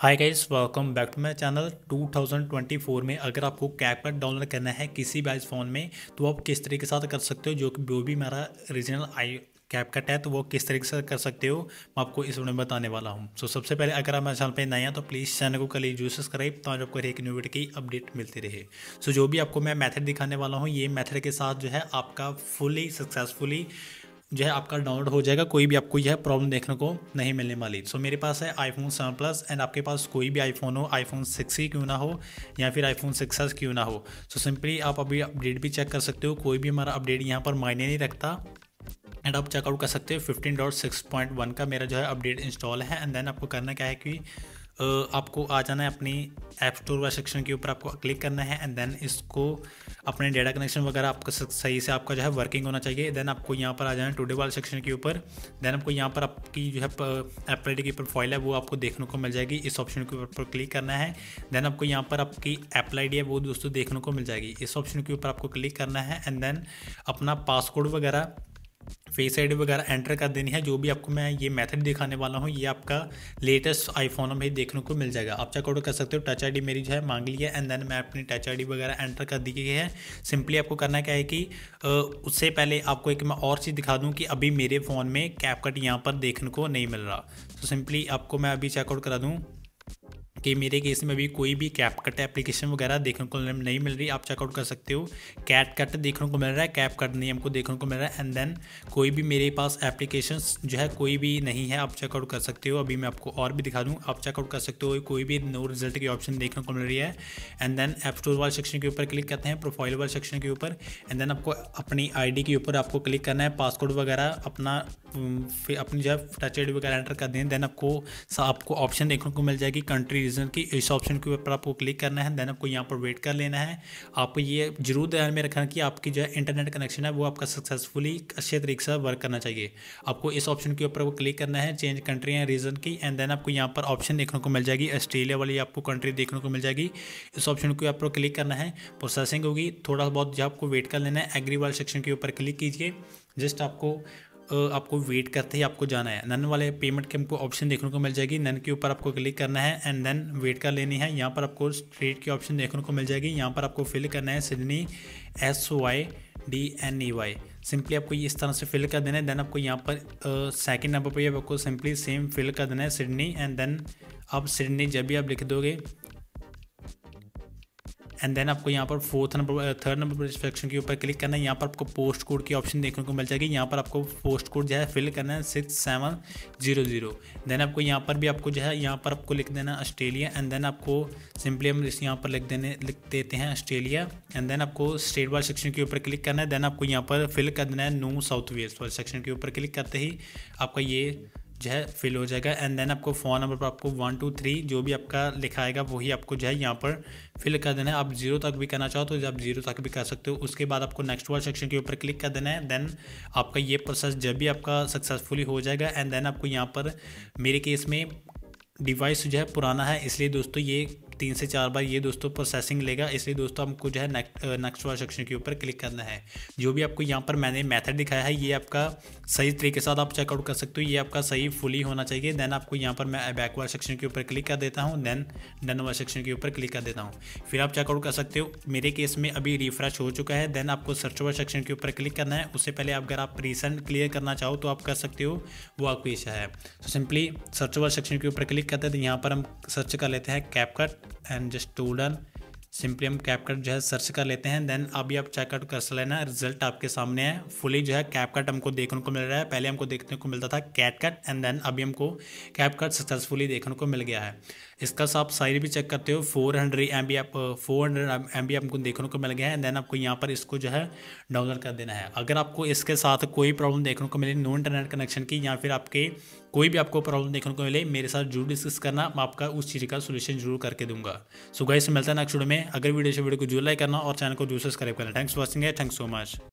hi guys welcome back to my channel 2024 में अगर आपको कैप कट डाउनलोड करना है किसी भी फ़ोन में तो आप किस तरीके साथ कर सकते हो जो कि वो भी मेरा रीजनल आई कैप कट है तो वो किस तरीके से कर सकते हो मैं आपको इस वीडियो में बताने वाला हूँ सो so, सबसे पहले अगर आप मेरे चैनल पर नए हैं तो प्लीज़ चैनल को कल जो सब्सक्राइब ताकि आपको एक न्यू वीडियो की अपडेट मिलती रहे सो so, जो भी आपको मैं मेथड दिखाने वाला हूँ ये मेथड के साथ जो है आपका फुली सक्सेसफुली जो है आपका डाउनलोड हो जाएगा कोई भी आपको यह प्रॉब्लम देखने को नहीं मिलने वाली सो so, मेरे पास है आईफोन सेवन प्लस एंड आपके पास कोई भी आईफोन हो आईफोन सिक्स ही क्यों ना हो या फिर आईफोन सिक्स एस क्यों ना हो सो so, सिंपली आप अभी अपडेट भी चेक कर सकते हो कोई भी हमारा अपडेट यहाँ पर मायने नहीं रखता एंड आप चेकआउट कर सकते हो fifteen dot six point one का मेरा जो है अपडेट इंस्टॉल है एंड देन आपको करना क्या है कि आपको आ जाना है अपनी ऐप स्टोर वाले सेक्शन के ऊपर आपको क्लिक करना है एंड देन इसको अपने डेटा कनेक्शन वगैरह आपका सही से आपका जो है वर्किंग होना चाहिए देन आपको यहाँ पर आ जाना है टूडे वाले सेक्शन के ऊपर देन आपको यहाँ पर आपकी जो है ऐप रेडी की प्रोफाइल है वो आपको देखने को मिल जाएगी इस ऑप्शन के ऊपर क्लिक करना है देन आपको यहाँ पर आपकी एप्पल आई है वो दोस्तों देखने को मिल जाएगी इस ऑप्शन के ऊपर आपको क्लिक करना है एंड देन अपना पासकोड वगैरह फेस आई वगैरह एंटर कर देनी है जो भी आपको मैं ये मेथड दिखाने वाला हूँ ये आपका लेटेस्ट आईफोन में देखने को मिल जाएगा आप चेकआउट कर सकते हो टच आई मेरी जो है मांग ली है एंड देन मैं अपनी टच आई वगैरह एंटर कर दी गई है सिंपली आपको करना क्या है कि उससे पहले आपको एक मैं और चीज़ दिखा दूँ कि अभी मेरे फ़ोन में कैप कट यहाँ पर देखने को नहीं मिल रहा तो सिंपली आपको मैं अभी चेकआउट करा दूँ कि मेरे केस में अभी कोई भी कैप कट एप्लीकेशन वगैरह देखने को नहीं मिल रही आप चेकआउट कर सकते हो कैट कट देखने को मिल रहा है कैप कट नहीं हमको देखने को मिल रहा है एंड देन कोई भी मेरे पास एप्लीकेशन जो है कोई भी नहीं है आप चेकआउट कर सकते हो अभी मैं आपको और भी दिखा दूँ आप चेकआउट कर सकते हो कोई भी नो रिजल्ट की ऑप्शन देखने को मिल रही है एंड देन ऐप स्टोर वाले सेक्शन के ऊपर क्लिक करते हैं प्रोफाइल वाले सेक्शन के ऊपर एंड देन आपको अपनी आईडी के ऊपर आपको क्लिक करना है पासकोड वगैरह अपना फिर अपनी जो है टच आई वगैरह एंटर कर दें देन आपको आपको ऑप्शन देखने को मिल जाएगी कंट्रीज रीज़न की इस ऑप्शन के ऊपर आपको क्लिक करना है देन आपको यहाँ पर वेट कर लेना है आपको ये जरूर ध्यान में रखना कि आपकी जो है इंटरनेट कनेक्शन है वो आपका सक्सेसफुली अच्छे तरीके से वर्क करना चाहिए आपको इस ऑप्शन के ऊपर वो क्लिक करना है चेंज कंट्री एंड रीज़न की एंड देन आपको यहाँ पर ऑप्शन देखने को मिल जाएगी ऑस्ट्रेलिया वाली आपको कंट्री देखने को मिल जाएगी इस ऑप्शन के ऊपर क्लिक करना है प्रोसेसिंग होगी थोड़ा बहुत जो आपको वेट कर लेना है एग्री वाले सेक्शन के ऊपर क्लिक कीजिए जस्ट आपको आपको वेट करते ही आपको जाना है नन वाले पेमेंट के हमको ऑप्शन देखने को मिल जाएगी नन के ऊपर आपको क्लिक करना है एंड देन वेट कर लेनी है यहाँ पर आपको स्ट्रेट की ऑप्शन देखने को मिल जाएगी यहाँ पर आपको फिल करना है Sydney S Y D N E Y simply आपको इस तरह से फिल कर देना है देन आपको यहाँ पर सेकेंड नंबर पर आपको सिंपली सेम फिल कर देना है सिडनी एंड देन आप सिडनी जब भी आप लिख दोगे एंड देन आपको यहाँ पर फोर्थ नंबर थर्ड नंबर पर सेक्शन के ऊपर क्लिक करना है यहाँ पर आपको पोस्ट कोड की ऑप्शन देखने को मिल जाएगी यहाँ पर आपको पोस्ट कोड जो है फिल करना है six seven zero zero then आपको यहाँ पर भी आपको जो है यहाँ पर आपको लिख देना ऑस्ट्रेलिया एंड देन आपको सिंपली हम इस यहाँ पर लिख देने लिख देते हैं ऑस्ट्रेलिया एंड देन आपको स्टेट वाले सेक्शन के ऊपर क्लिक करना है देन आपको यहाँ पर फिल कर देना है न्यू साउथ वेस्ट वाले सेक्शन के ऊपर क्लिक करते ही आपका ये जो है फिल हो जाएगा एंड देन आपको फ़ोन नंबर पर आपको वन टू थ्री जो भी आपका लिखाएगा वही आपको जो है यहाँ पर फिल कर देना है आप जीरो तक भी करना चाहो तो आप जीरो तक भी कर सकते हो उसके बाद आपको नेक्स्ट वाला सेक्शन के ऊपर क्लिक कर देना है देन आपका ये प्रोसेस जब भी आपका सक्सेसफुली हो जाएगा एंड देन आपको यहाँ पर मेरे केस में डिवाइस जो है पुराना है इसलिए दोस्तों ये तीन से चार बार ये दोस्तों प्रोसेसिंग लेगा इसलिए दोस्तों आपको जो है नेक्स्ट वाला सेक्शन के ऊपर क्लिक करना है जो भी आपको यहाँ पर मैंने मैथड दिखाया है ये आपका सही तरीके से आप चेकआउट कर सकते हो ये आपका सही फुली होना चाहिए देन आपको यहाँ पर मैं बैक वाला सेक्शन के ऊपर क्लिक कर देता हूँ देन डन वाला सेक्शन के ऊपर क्लिक कर देता हूँ फिर आप चेकआउट कर सकते हो मेरे केस में अभी रिफ्रेश हो चुका है देन आपको सर्च वाला सेक्शन के ऊपर क्लिक करना है उससे पहले अगर आप रिसेंट क्लियर करना चाहो तो आप कर सकते हो वो आपकी इच्छा है सिंपली सर्च वाला सेक्शन के ऊपर क्लिक करते हैं तो यहाँ पर हम सर्च कर लेते हैं CapCut and just done simply हम कैपकट जो है सर्च कर लेते हैं देन अभी आप चेकआउट कर लेना रिजल्ट आपके सामने है फुली जो है कैपकट हमको देखने को मिल रहा है पहले हमको देखने को मिलता था कैटकट एंड देन अभी हमको कैपकट सक्सेसफुली देखने को मिल गया है इसका आप साइज भी चेक करते हो फोर हंड्रेड एम बी आप फोर हंड्रेड एम बी आपको देखने को मिल गया है देन आपको यहाँ पर इसको जो है डाउनलोड कर देना है अगर आपको इसके साथ कोई प्रॉब्लम देखने को मिली नो इंटरनेट कनेक्शन की या फिर आपके कोई भी आपको प्रॉब्लम देखने को मिले मेरे साथ जरूर डिस्कस करना मैं आपका उस चीज़ का सोल्यूशन जरूर करके दूंगा सो गाइस मिलता है नेक्स्ट वीडियो में अगर वीडियो से वीडियो को जरूर लाइक करना और चैनल को जरूर सब्सक्राइब करना थैंक्स फॉर वॉचिंग है थैंक्स सो मच